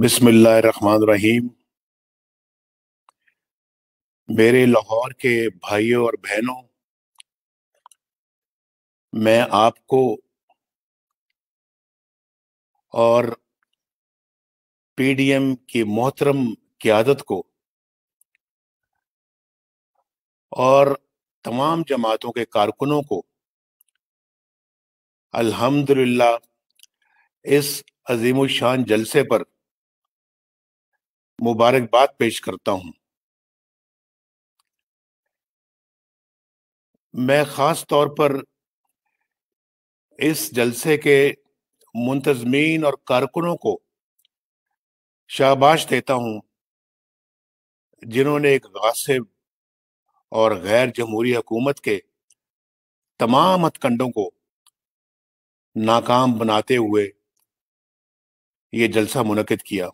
बिस्मिल्लाहिर्रहमानिर्रहीम मेरे लाहौर के भाइयों और बहनों मैं आपको और पीडीएम की मोहतरम क्यादत को और तमाम जमातों के कारकुनों को अल्हम्दुलिल्लाह इस अजीम शान जलसे पर मुबारकबाद पेश करता हूं मैं ख़ास तौर पर इस जलसे के मुंतजमीन और कारकुनों को शाबाश देता हूँ जिन्होंने एक गासिब और गैर जमहूरी हकूमत के तमाम हथकंडों को नाकाम बनाते हुए ये जलसा मुनद किया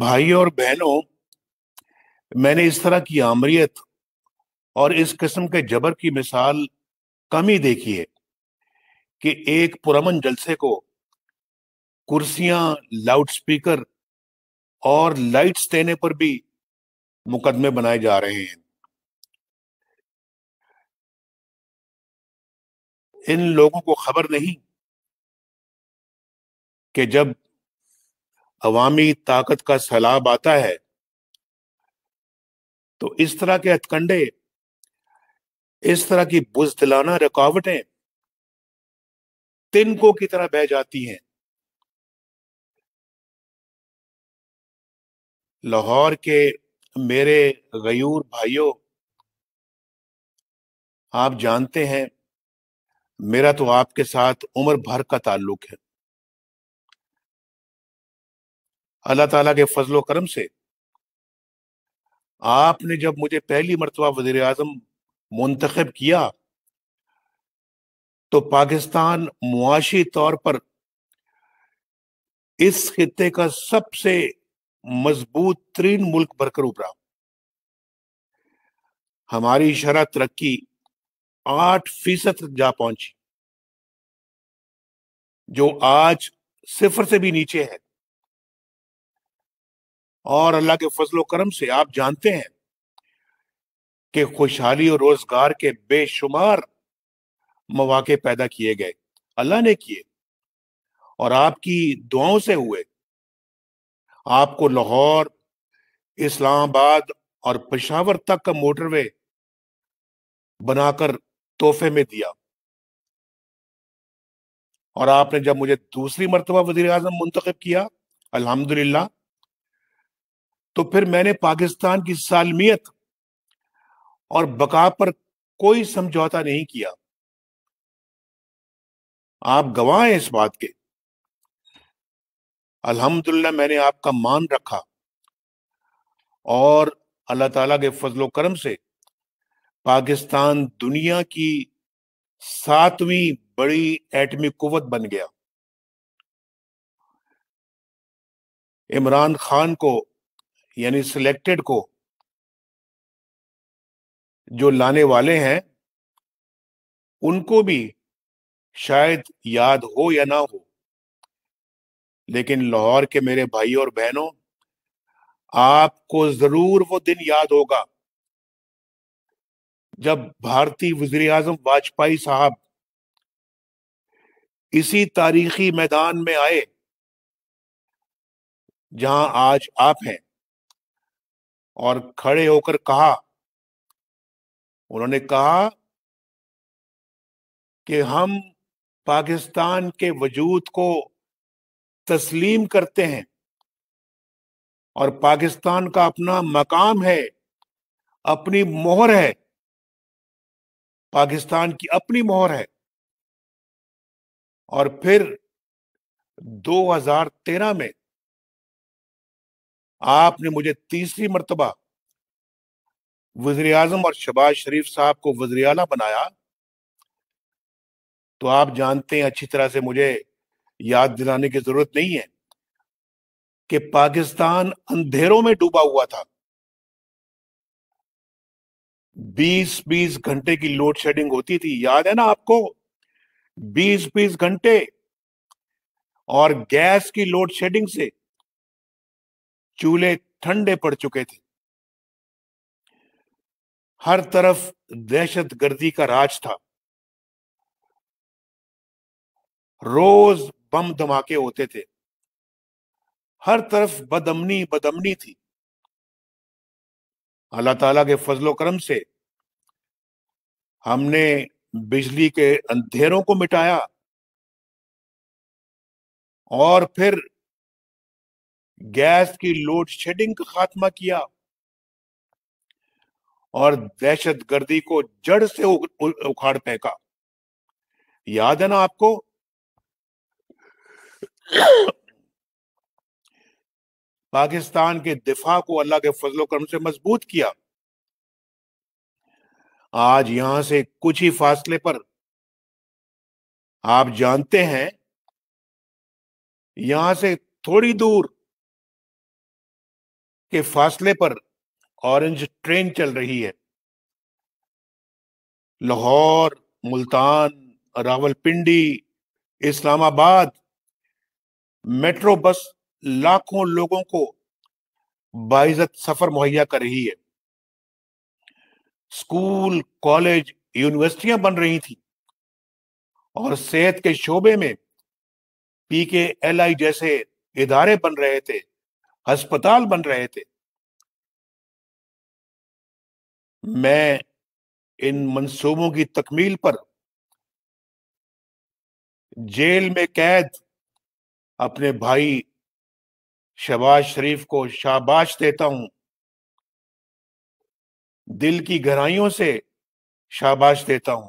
भाई और बहनों मैंने इस तरह की आमरीत और इस किस्म के जबर की मिसाल कम ही देखी है कि एक पुरमन जलसे को कुर्सियां लाउडस्पीकर और लाइट्स देने पर भी मुकदमे बनाए जा रहे हैं इन लोगों को खबर नहीं कि जब अवामी ताकत का सैलाब आता है तो इस तरह के हथकंडे इस तरह की बुजदलाना रुकावटें तिनको की तरह बह जाती हैं लाहौर के मेरे गयूर भाइयों आप जानते हैं मेरा तो आपके साथ उम्र भर का ताल्लुक है अल्लाह ताला के फजलो करम से आपने जब मुझे पहली मरतबा वजीर आजम मुंतखब किया तो पाकिस्तान मुआशी तौर पर इस खत्े का सबसे मजबूत तरीन मुल्क भरकर उभरा हमारी शरा तरक्की आठ फीसद जा पहुंची जो आज सिफर से भी नीचे है और अल्लाह के फजलो करम से आप जानते हैं कि खुशहाली और रोजगार के बेशुमार मौाक़े पैदा किए गए अल्लाह ने किए और आपकी दुआओं से हुए आपको लाहौर इस्लामाबाद और पेशावर तक का मोटरवे बनाकर तोहफे में दिया और आपने जब मुझे दूसरी मरतबा वजी अजम मुंतखब किया अल्हम्दुलिल्लाह तो फिर मैंने पाकिस्तान की सालमियत और बका पर कोई समझौता नहीं किया आप गवाह हैं इस बात के अल्हम्दुलिल्लाह मैंने आपका मान रखा और अल्लाह ताला के फजलो करम से पाकिस्तान दुनिया की सातवीं बड़ी एटमी कुवत बन गया इमरान खान को यानी सिलेक्टेड को जो लाने वाले हैं उनको भी शायद याद हो या ना हो लेकिन लाहौर के मेरे भाई और बहनों आपको जरूर वो दिन याद होगा जब भारतीय वजीर अजम वाजपेयी साहब इसी तारीखी मैदान में आए जहां आज आप हैं और खड़े होकर कहा उन्होंने कहा कि हम पाकिस्तान के वजूद को तस्लीम करते हैं और पाकिस्तान का अपना मकाम है अपनी मोहर है पाकिस्तान की अपनी मोहर है और फिर 2013 में आपने मुझे तीसरी मरतबा वजीर आजम और शबाज शरीफ साहब को वजर अला बनाया तो आप जानते हैं अच्छी तरह से मुझे याद दिलाने की जरूरत नहीं है कि पाकिस्तान अंधेरों में डूबा हुआ था 20-20 घंटे की लोड शेडिंग होती थी याद है ना आपको 20-20 घंटे और गैस की लोड शेडिंग से चूल्हे ठंडे पड़ चुके थे हर तरफ दहशत गर्दी का राज था रोज बम धमाके होते थे हर तरफ बदमनी बदमनी थी अल्लाह ताला के फजलो करम से हमने बिजली के अंधेरों को मिटाया और फिर गैस की लोड शेडिंग का खात्मा किया और दहशत गर्दी को जड़ से उखाड़ फेंका याद है ना आपको पाकिस्तान के दिफा को अल्लाह के फजलो कर्म से मजबूत किया आज यहां से कुछ ही फासले पर आप जानते हैं यहां से थोड़ी दूर के फासले पर ऑरेंज ट्रेन चल रही है लाहौर मुल्तान रावलपिंडी इस्लामाबाद मेट्रो बस लाखों लोगों को बाइजत सफर मुहैया कर रही है स्कूल कॉलेज यूनिवर्सिटियां बन रही थी और सेहत के शोबे में पी के एल आई जैसे इदारे बन रहे थे अस्पताल बन रहे थे मैं इन मंसूबों की तकमील पर जेल में कैद अपने भाई शबाज शरीफ को शाबाश देता हूं दिल की गहराइयों से शाबाश देता हूं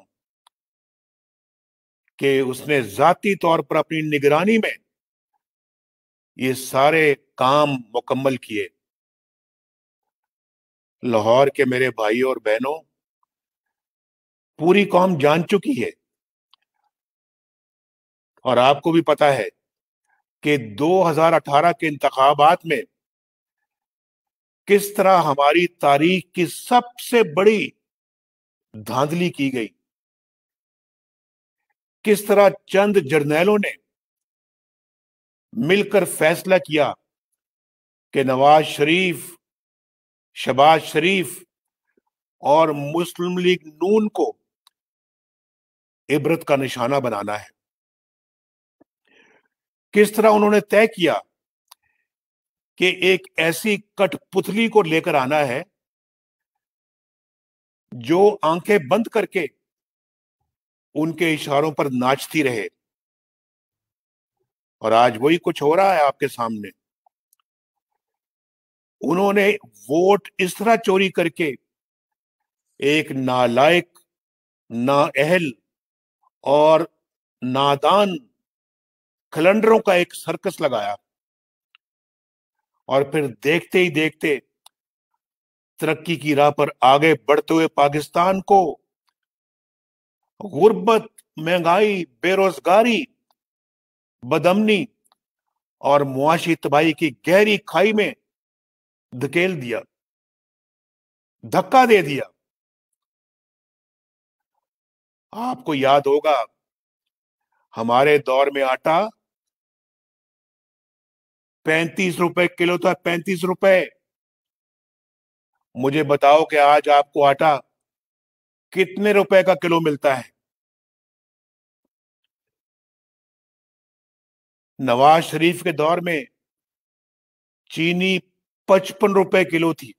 कि उसने जाती तौर पर अपनी निगरानी में ये सारे काम मुकम्मल किए लाहौर के मेरे भाई और बहनों पूरी कौम जान चुकी है और आपको भी पता है कि 2018 के इंतबात में किस तरह हमारी तारीख की सबसे बड़ी धांधली की गई किस तरह चंद जर्नैलों ने मिलकर फैसला किया कि नवाज शरीफ शबाज शरीफ और मुस्लिम लीग नून को इबरत का निशाना बनाना है किस तरह उन्होंने तय किया कि एक ऐसी कठपुतली को लेकर आना है जो आंखें बंद करके उनके इशारों पर नाचती रहे और आज वही कुछ हो रहा है आपके सामने उन्होंने वोट इस तरह चोरी करके एक नालायक अहल और नादान खलंडरों का एक सर्कस लगाया और फिर देखते ही देखते तरक्की की राह पर आगे बढ़ते हुए पाकिस्तान को गुर्बत महंगाई बेरोजगारी बदमनी और मुआशी तबाही की गहरी खाई में धकेल दिया धक्का दे दिया आपको याद होगा हमारे दौर में आटा पैंतीस रुपए किलो था पैंतीस रुपए मुझे बताओ कि आज आपको आटा कितने रुपए का किलो मिलता है नवाज शरीफ के दौर में चीनी पचपन रुपए किलो थी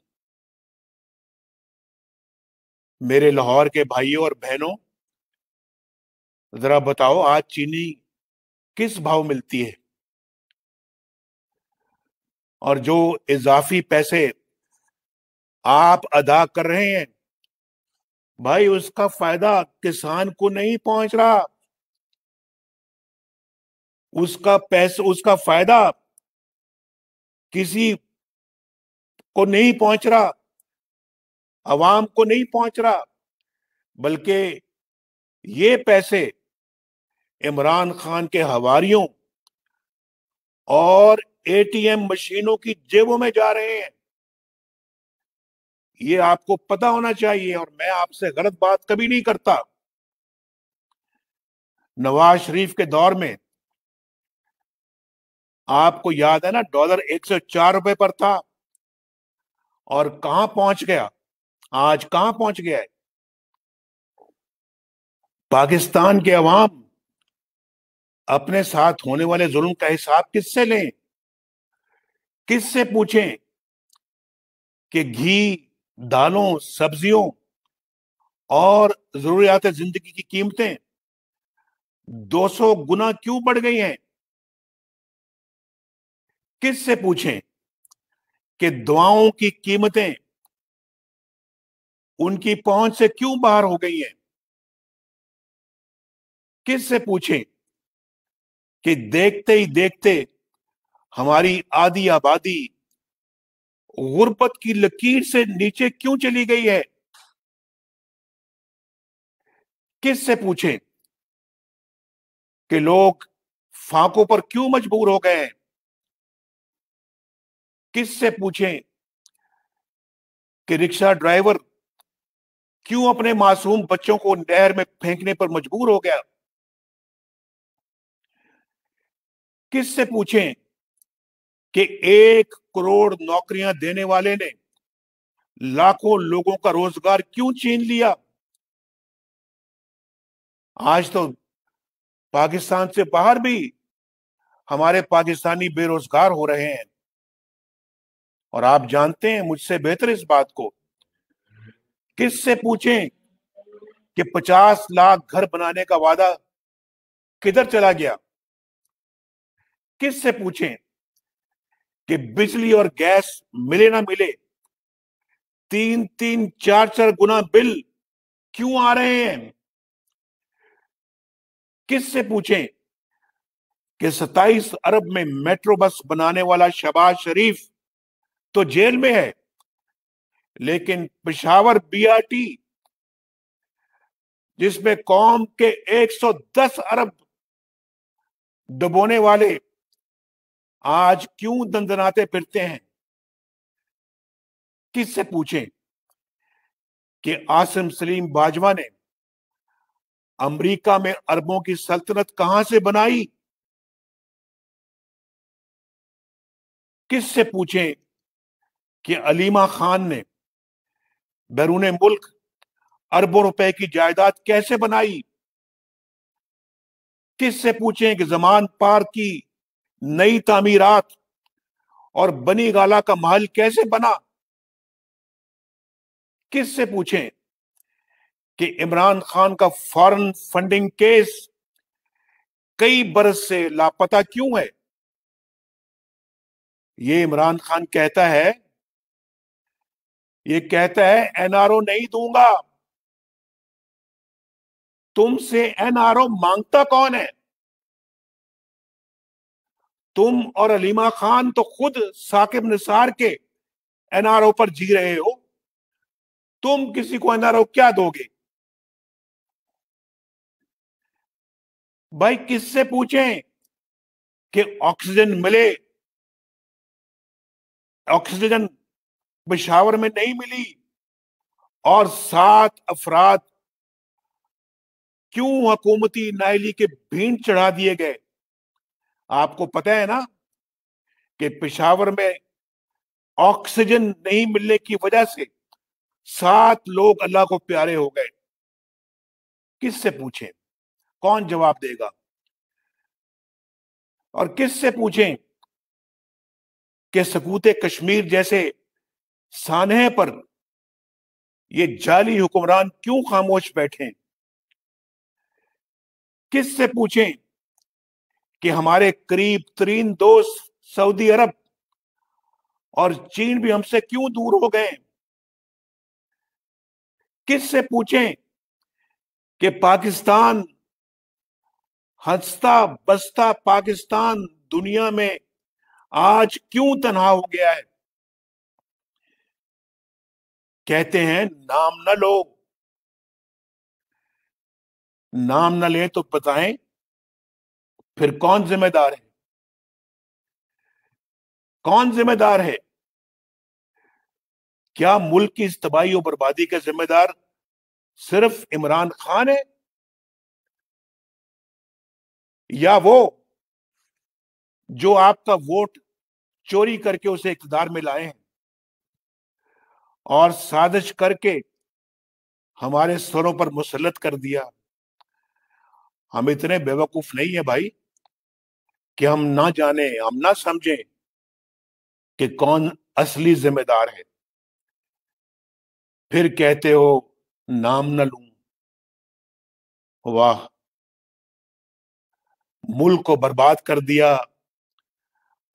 मेरे लाहौर के भाइयों और बहनों जरा बताओ आज चीनी किस भाव मिलती है और जो इजाफी पैसे आप अदा कर रहे हैं भाई उसका फायदा किसान को नहीं पहुंच रहा उसका पैसा उसका फायदा किसी को नहीं पहुंच रहा आवाम को नहीं पहुंच रहा बल्कि ये पैसे इमरान खान के हवारियों और एटीएम मशीनों की जेबों में जा रहे हैं ये आपको पता होना चाहिए और मैं आपसे गलत बात कभी नहीं करता नवाज शरीफ के दौर में आपको याद है ना डॉलर एक सौ चार रुपए पर था और कहां पहुंच गया आज कहां पहुंच गया है पाकिस्तान के अवाम अपने साथ होने वाले जुल्म का हिसाब किससे लें किससे पूछें कि घी दालों सब्जियों और जरूरियात जिंदगी की कीमतें 200 गुना क्यों बढ़ गई हैं किससे पूछें कि दुआओं की कीमतें उनकी पहुंच से क्यों बाहर हो गई हैं किससे पूछें कि देखते ही देखते हमारी आधी आबादी गुर्बत की लकीर से नीचे क्यों चली गई है किससे पूछें कि लोग फांकों पर क्यों मजबूर हो गए हैं किस से पूछें कि रिक्शा ड्राइवर क्यों अपने मासूम बच्चों को नहर में फेंकने पर मजबूर हो गया किससे पूछें कि एक करोड़ नौकरियां देने वाले ने लाखों लोगों का रोजगार क्यों छीन लिया आज तो पाकिस्तान से बाहर भी हमारे पाकिस्तानी बेरोजगार हो रहे हैं और आप जानते हैं मुझसे बेहतर इस बात को किससे पूछें कि पचास लाख घर बनाने का वादा किधर चला गया किससे पूछें कि बिजली और गैस मिले ना मिले तीन तीन चार चार गुना बिल क्यों आ रहे हैं किससे पूछें कि सत्ताईस अरब में मेट्रो बस बनाने वाला शबाज शरीफ तो जेल में है लेकिन पिशावर बीआरटी जिसमें कौम के 110 अरब डुबोने वाले आज क्यों दंदनाते फिरते हैं किससे पूछें कि आसिम सलीम बाजवा ने अमेरिका में अरबों की सल्तनत कहां से बनाई किससे पूछें कि अलीमा खान ने बैरून मुल्क अरबों रुपए की जायदाद कैसे बनाई किस से पूछें कि जमान पार की नई तामीरात और बनी गाला का महल कैसे बना किस से पूछें कि इमरान खान का फॉरेन फंडिंग केस कई बरस से लापता क्यों है ये इमरान खान कहता है ये कहता है एनआरओ नहीं दूंगा तुमसे एनआरओ मांगता कौन है तुम और अलीमा खान तो खुद साकिब निसार के एनआरओ पर जी रहे हो तुम किसी को एनआरओ क्या दोगे भाई किससे पूछें कि ऑक्सीजन मिले ऑक्सीजन पिशावर में नहीं मिली और सात अफराद क्यों हकूमती नायली के भीड़ चढ़ा दिए गए आपको पता है ना कि पिशावर में ऑक्सीजन नहीं मिलने की वजह से सात लोग अल्लाह को प्यारे हो गए किससे पूछें कौन जवाब देगा और किससे पूछें कि सकूत कश्मीर जैसे सानहे पर ये जाली हुक्मरान क्यों खामोश बैठे किस से पूछें कि हमारे करीब तरीन दोस्त सऊदी अरब और चीन भी हमसे क्यों दूर हो गए किस से पूछें कि पाकिस्तान हंसता बसता पाकिस्तान दुनिया में आज क्यों तनहा हो गया है कहते हैं नाम न लो नाम न ले तो बताएं फिर कौन जिम्मेदार है कौन जिम्मेदार है क्या मुल्क की इस तबाही और बर्बादी का जिम्मेदार सिर्फ इमरान खान है या वो जो आपका वोट चोरी करके उसे इकदार में लाए हैं और साजिश करके हमारे स्वरों पर मुसलत कर दिया हम इतने बेवकूफ नहीं है भाई कि हम ना जाने हम ना समझें कि कौन असली जिम्मेदार है फिर कहते हो नाम न लू वाह मुल्क को बर्बाद कर दिया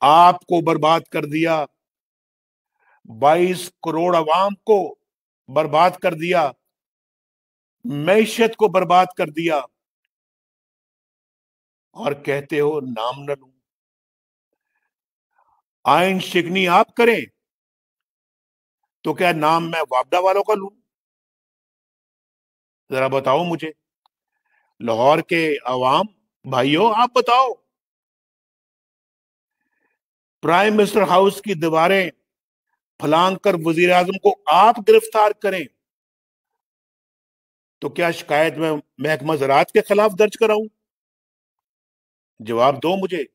आपको बर्बाद कर दिया 22 करोड़ अवाम को बर्बाद कर दिया मैशत को बर्बाद कर दिया और कहते हो नाम न लू आयन शिकनी आप करें तो क्या नाम मैं वापडा वालों का लू जरा बताओ मुझे लाहौर के अवाम भाइयों आप बताओ प्राइम मिनिस्टर हाउस की दीवारें फलांग कर वजीर आजम को आप गिरफ्तार करें तो क्या शिकायत मैं महकमा जरात के खिलाफ दर्ज कराऊं जवाब दो मुझे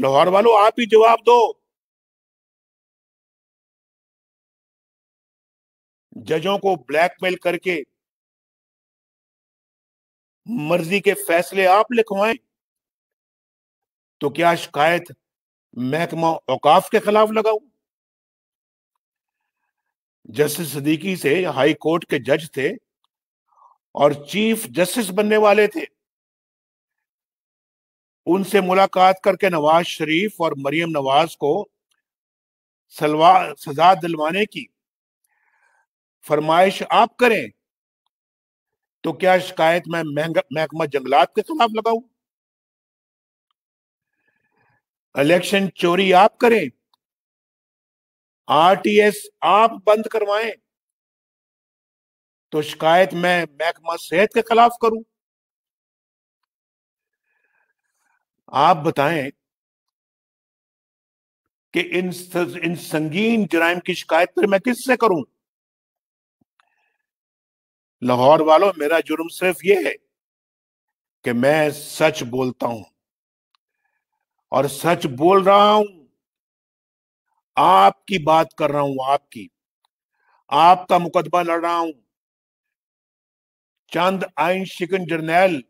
लाहौर वालों आप ही जवाब दो जजों को ब्लैकमेल करके मर्जी के फैसले आप लिखवाएं तो क्या शिकायत महकमा औकाफ के खिलाफ लगाऊं जस्टिस सदीकी से हाई कोर्ट के जज थे और चीफ जस्टिस बनने वाले थे उनसे मुलाकात करके नवाज शरीफ और मरियम नवाज को सलवा सजा दिलवाने की फरमाइश आप करें तो क्या शिकायत मैं महकमा जंगलात के खिलाफ लगाऊ इलेक्शन चोरी आप करें आरटीएस आप बंद करवाएं तो शिकायत मैं महकमा सेहत के खिलाफ करूं आप बताएं कि इन इन संगीन जराइम की शिकायत पर मैं किससे करूं लाहौर वालों मेरा जुर्म सिर्फ ये है कि मैं सच बोलता हूं और सच बोल रहा हूं आपकी बात कर रहा हूं आपकी आपका मुकदमा लड़ रहा हूं चंद आइन शिकन जर्नैल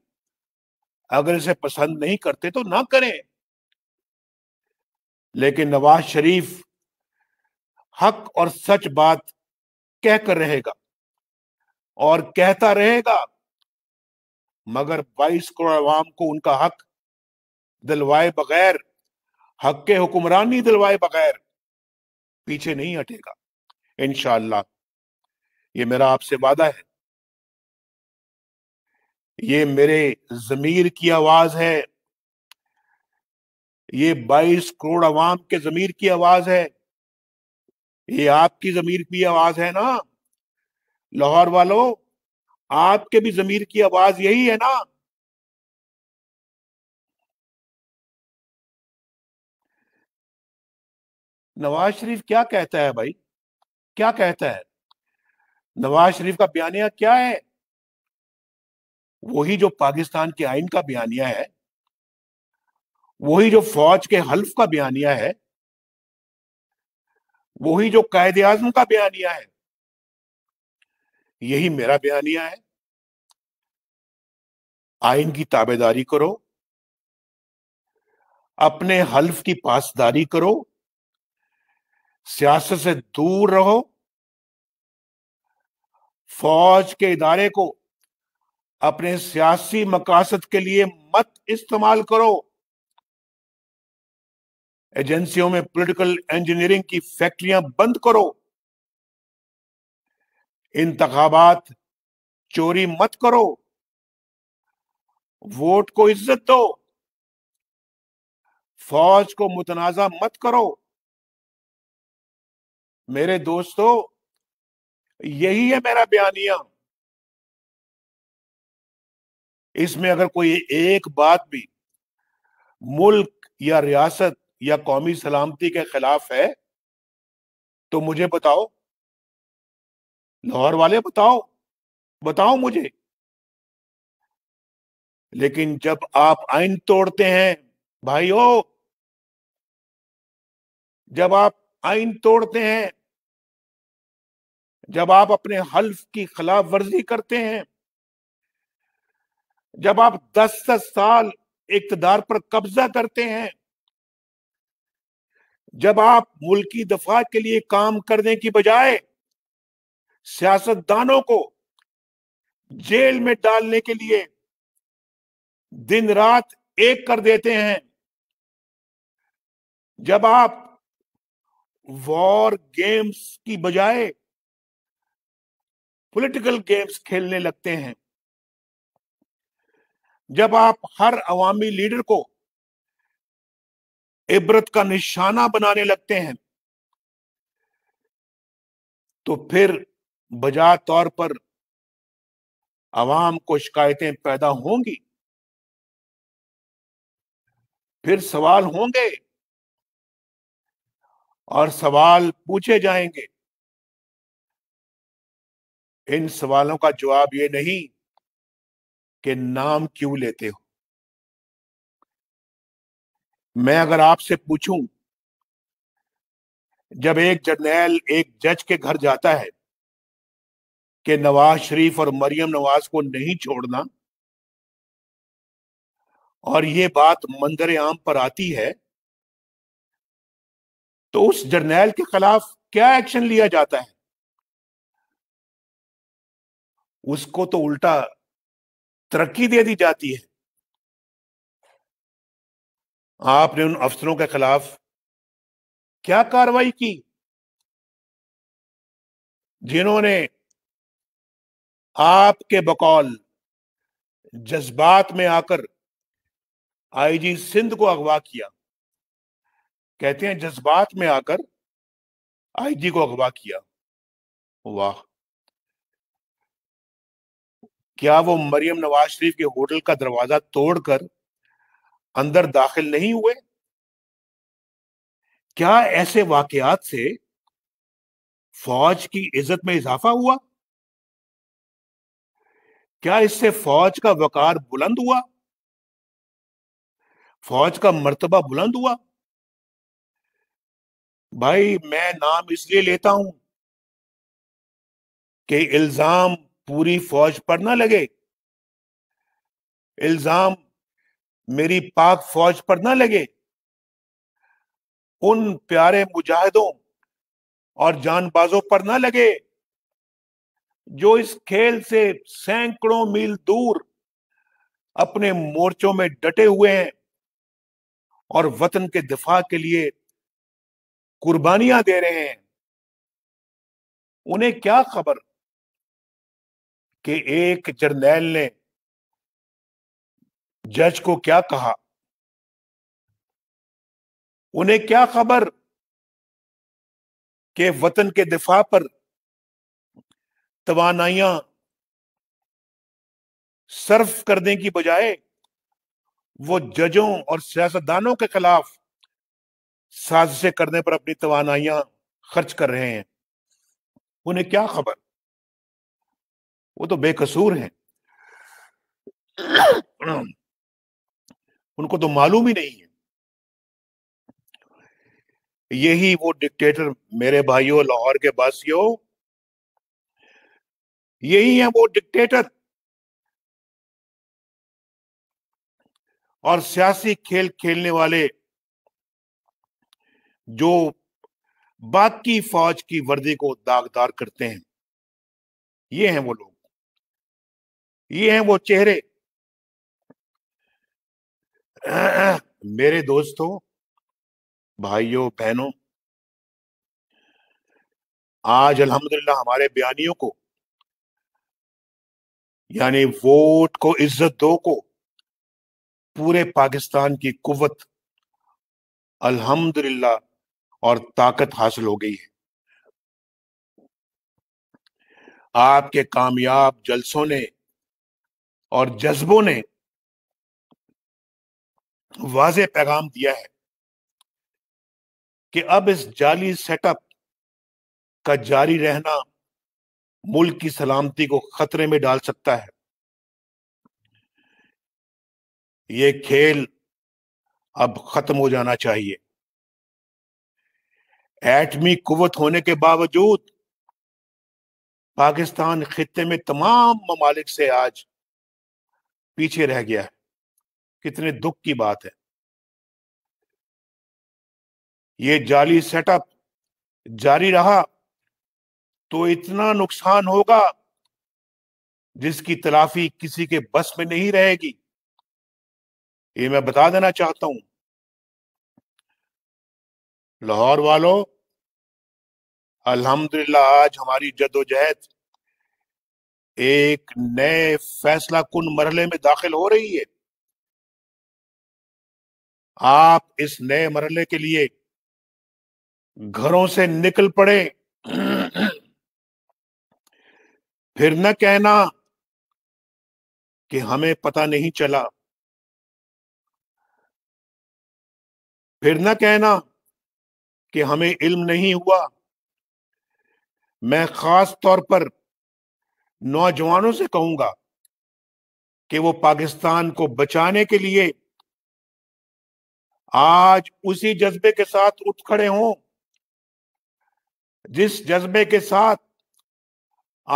अगर इसे पसंद नहीं करते तो ना करें लेकिन नवाज शरीफ हक और सच बात कहकर रहेगा और कहता रहेगा मगर 22 करोड़ आवाम को उनका हक दिलवाए बगैर हक के हुक्मरानी दिलवाए बगैर पीछे नहीं हटेगा इनशाला ये मेरा आपसे वादा है ये मेरे जमीर की आवाज है ये 22 करोड़ अवाम के जमीर की आवाज है ये आपकी जमीर की आवाज है ना लाहौर वालों आपके भी जमीर की आवाज यही है ना नवाज शरीफ क्या कहता है भाई क्या कहता है नवाज शरीफ का बयानिया क्या है वही जो पाकिस्तान के आइन का बयानिया है वही जो फौज के हल्फ का बयानिया है वही जो कायदे आजम का बयानिया है यही मेरा बयानिया है आइन की ताबेदारी करो अपने हल्फ की पासदारी करो सियासत से दूर रहो फौज के इदारे को अपने सियासी मकासद के लिए मत इस्तेमाल करो एजेंसियों में पॉलिटिकल इंजीनियरिंग की फैक्ट्रियां बंद करो इंतखाबात चोरी मत करो वोट को इज्जत दो फौज को मुतनाजा मत करो मेरे दोस्तों यही है मेरा बयानिया इसमें अगर कोई एक बात भी मुल्क या रियासत या कौमी सलामती के खिलाफ है तो मुझे बताओ लाहौर वाले बताओ बताओ मुझे लेकिन जब आप आइन तोड़ते हैं भाइयों जब आप आइन तोड़ते हैं जब आप अपने हल्फ की खिलाफ वर्जी करते हैं जब आप दस दस साल इकतदार पर कब्जा करते हैं जब आप मुल्की दफा के लिए काम करने की बजाय सियासतदानों को जेल में डालने के लिए दिन रात एक कर देते हैं जब आप वॉर गेम्स की बजाय पॉलिटिकल गेम्स खेलने लगते हैं जब आप हर अवामी लीडर को इबरत का निशाना बनाने लगते हैं तो फिर बजा तौर पर आवाम को शिकायतें पैदा होंगी फिर सवाल होंगे और सवाल पूछे जाएंगे इन सवालों का जवाब ये नहीं कि नाम क्यों लेते हो मैं अगर आपसे पूछूं जब एक जर्नैल एक जज के घर जाता है कि नवाज शरीफ और मरियम नवाज को नहीं छोड़ना और ये बात मंदिर आम पर आती है तो उस जर्नैल के खिलाफ क्या एक्शन लिया जाता है उसको तो उल्टा तरक्की दे दी जाती है आपने उन अफसरों के खिलाफ क्या कार्रवाई की जिन्होंने आपके बकौल जज्बात में आकर आईजी सिंध को अगवा किया कहते हैं जज्बात में आकर आईजी को अगवा किया वाह क्या वो मरियम नवाज शरीफ के होटल का दरवाजा तोड़कर अंदर दाखिल नहीं हुए क्या ऐसे वाकयात से फौज की इज्जत में इजाफा हुआ क्या इससे फौज का वकार बुलंद हुआ फौज का मर्तबा बुलंद हुआ भाई मैं नाम इसलिए लेता हूं कि इल्जाम पूरी फौज पर ना लगे इल्जाम मेरी पाक फौज पर ना लगे उन प्यारे मुजाहिदों और जानबाजों पर ना लगे जो इस खेल से सैकड़ों मील दूर अपने मोर्चों में डटे हुए हैं और वतन के दिफा के लिए कुर्बानियां दे रहे हैं उन्हें क्या खबर कि एक जर्नैल ने जज को क्या कहा उन्हें क्या खबर के वतन के दिफा पर तोानाइयां सर्फ करने की बजाय वो जजों और सियासतदानों के खिलाफ साजिशें करने पर अपनी तोानाइयां खर्च कर रहे हैं उन्हें क्या खबर वो तो बेकसूर हैं उनको तो मालूम ही नहीं है यही वो डिक्टेटर मेरे भाइयों लाहौर के बासियों यही है वो डिक्टेटर और सियासी खेल खेलने वाले जो बाकी फौज की वर्दी को दागदार करते हैं ये हैं वो लोग ये हैं वो चेहरे मेरे दोस्तों भाइयों बहनों आज अल्हम्दुलिल्लाह हमारे बयानियों को यानी वोट को इज्जत दो को पूरे पाकिस्तान की कुवत अल्हम्दुलिल्लाह और ताकत हासिल हो गई है आपके कामयाब जलसों ने और जज्बों ने वाज पैगाम दिया है कि अब इस जाली सेटअप का जारी रहना मुल्क की सलामती को खतरे में डाल सकता है ये खेल अब खत्म हो जाना चाहिए एटमी कुवत होने के बावजूद पाकिस्तान खत्े में तमाम ममालिक से आज पीछे रह गया है कितने दुख की बात है ये जाली सेटअप जारी रहा तो इतना नुकसान होगा जिसकी तलाफी किसी के बस में नहीं रहेगी ये मैं बता देना चाहता हूं लाहौर वालों अल्हम्दुलिल्लाह आज हमारी जदोजहद एक नए फैसला कुन मरहले में दाखिल हो रही है आप इस नए मरहले के लिए घरों से निकल पड़े फिर न कहना कि हमें पता नहीं चला फिर न कहना कि हमें इल्म नहीं हुआ मैं खास तौर पर नौजवानों से कहूंगा कि वो पाकिस्तान को बचाने के लिए आज उसी जज्बे के साथ उठ खड़े हों जिस जज्बे के साथ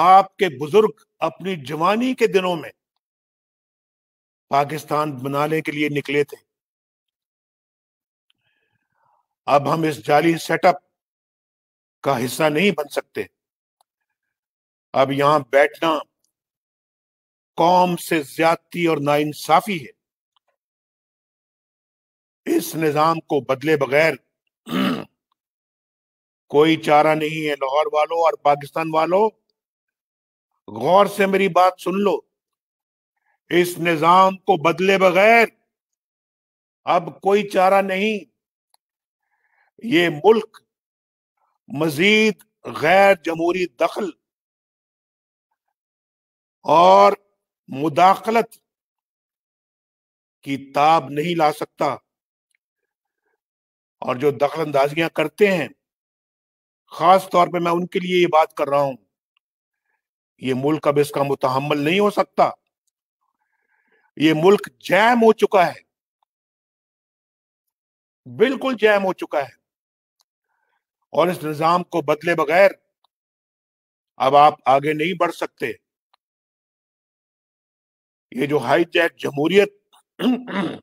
आपके बुजुर्ग अपनी जवानी के दिनों में पाकिस्तान बनाने के लिए निकले थे अब हम इस जाली सेटअप का हिस्सा नहीं बन सकते अब यहां बैठना कौम से ज्यादती और नाइंसाफी है इस निजाम को बदले बगैर कोई चारा नहीं है लाहौर वालों और पाकिस्तान वालों गौर से मेरी बात सुन लो इस निजाम को बदले बगैर अब कोई चारा नहीं ये मुल्क मजीद गैर जमहूरी दखल और मुदाखलत की ताब नहीं ला सकता और जो दखल अंदाजियां करते हैं खास तौर पे मैं उनके लिए ये बात कर रहा हूं ये मुल्क अब इसका मुतहमल नहीं हो सकता ये मुल्क जैम हो चुका है बिल्कुल जैम हो चुका है और इस निजाम को बदले बगैर अब आप आगे नहीं बढ़ सकते ये जो हाईटेक जमहूरियत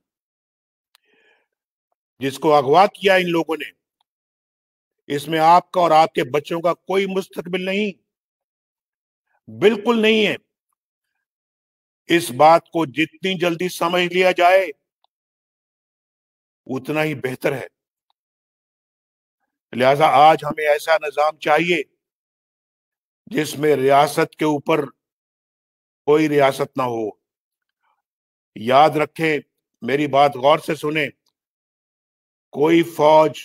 जिसको अगवा किया इन लोगों ने इसमें आपका और आपके बच्चों का कोई मुस्तकबिल नहीं बिल्कुल नहीं है इस बात को जितनी जल्दी समझ लिया जाए उतना ही बेहतर है लिहाजा आज हमें ऐसा निजाम चाहिए जिसमें रियासत के ऊपर कोई रियासत ना हो याद रखें मेरी बात गौर से सुने कोई फौज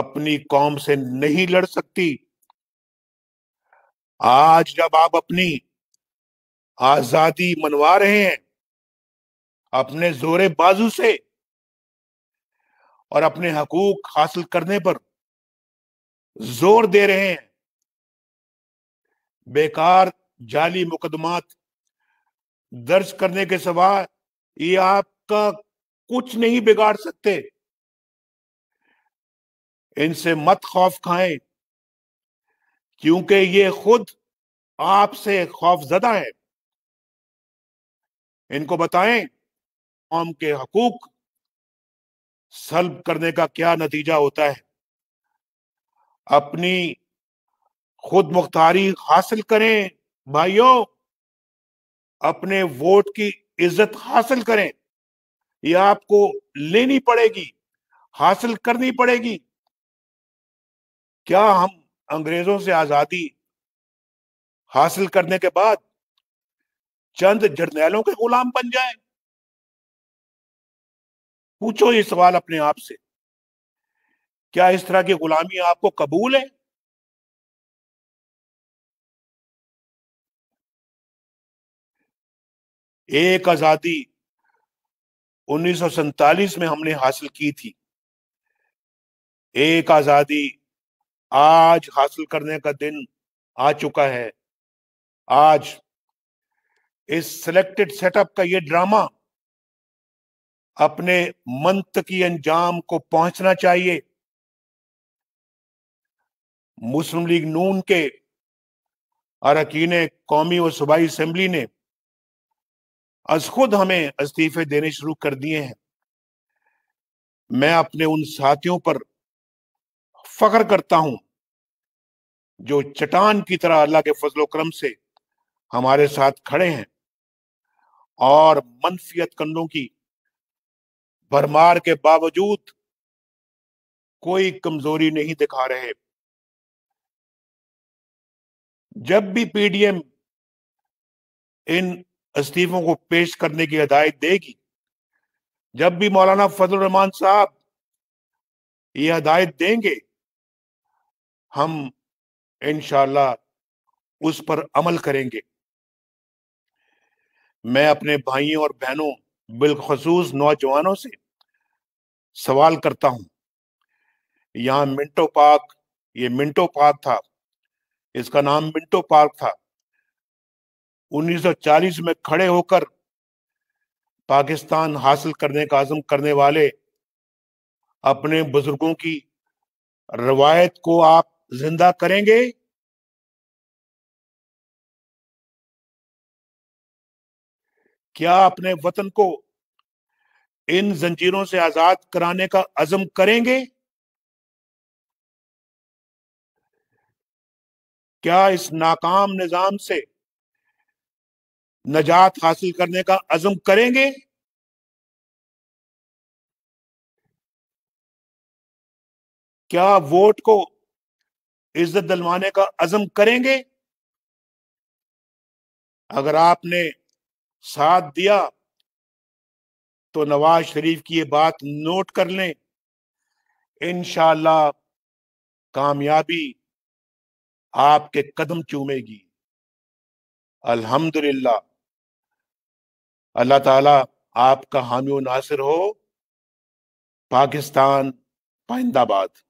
अपनी कौम से नहीं लड़ सकती आज जब आप अपनी आजादी मनवा रहे हैं अपने जोरे बाजू से और अपने हकूक हासिल करने पर जोर दे रहे हैं बेकार जाली मुकदमात दर्ज करने के सिवा ये आपका कुछ नहीं बिगाड़ सकते इनसे मत खौफ खाएं क्योंकि ये खुद आपसे खौफ ज्यादा है इनको बताएं कौम के हकूक सल्ब करने का क्या नतीजा होता है अपनी खुद मुख्तारी हासिल करें भाइयों अपने वोट की इज्जत हासिल करें यह आपको लेनी पड़ेगी हासिल करनी पड़ेगी क्या हम अंग्रेजों से आजादी हासिल करने के बाद चंद जर्नैलों के गुलाम बन जाए पूछो ये सवाल अपने आप से क्या इस तरह की गुलामी आपको कबूल है एक आजादी उन्नीस में हमने हासिल की थी एक आजादी आज हासिल करने का दिन आ चुका है आज इस सिलेक्टेड सेटअप का ये ड्रामा अपने मंत की अंजाम को पहुंचना चाहिए मुस्लिम लीग नून के अरकीन कौमी व सूबाई असम्बली ने आज खुद हमें इस्तीफे देने शुरू कर दिए हैं मैं अपने उन साथियों पर फख्र करता हूं जो चटान की तरह अल्लाह के फजलो करम से हमारे साथ खड़े हैं और मनफियत कंडों की भरमार के बावजूद कोई कमजोरी नहीं दिखा रहे जब भी पीडीएम इन इस्तीफों को पेश करने की हदायत देगी जब भी मौलाना फजल रहमान साहब ये हदायत देंगे हम इनशाला उस पर अमल करेंगे मैं अपने भाइयों और बहनों बिलखसूस नौजवानों से सवाल करता हूं यहां मिंटो पार्क ये मिंटो पार्क था इसका नाम मिंटो पार्क था 1940 में खड़े होकर पाकिस्तान हासिल करने का आजम करने वाले अपने बुजुर्गों की रवायत को आप जिंदा करेंगे क्या अपने वतन को इन जंजीरों से आजाद कराने का अजम करेंगे क्या इस नाकाम निजाम से नजात हासिल करने का अजम करेंगे क्या वोट को इज्जत दिलवाने का अजम करेंगे अगर आपने साथ दिया तो नवाज शरीफ की ये बात नोट कर लें इनशाला कामयाबी आपके कदम चूमेगी अल्हम्दुलिल्लाह अल्लाह ताला आपका हामी नासिर हो पाकिस्तान पाइंदाबाद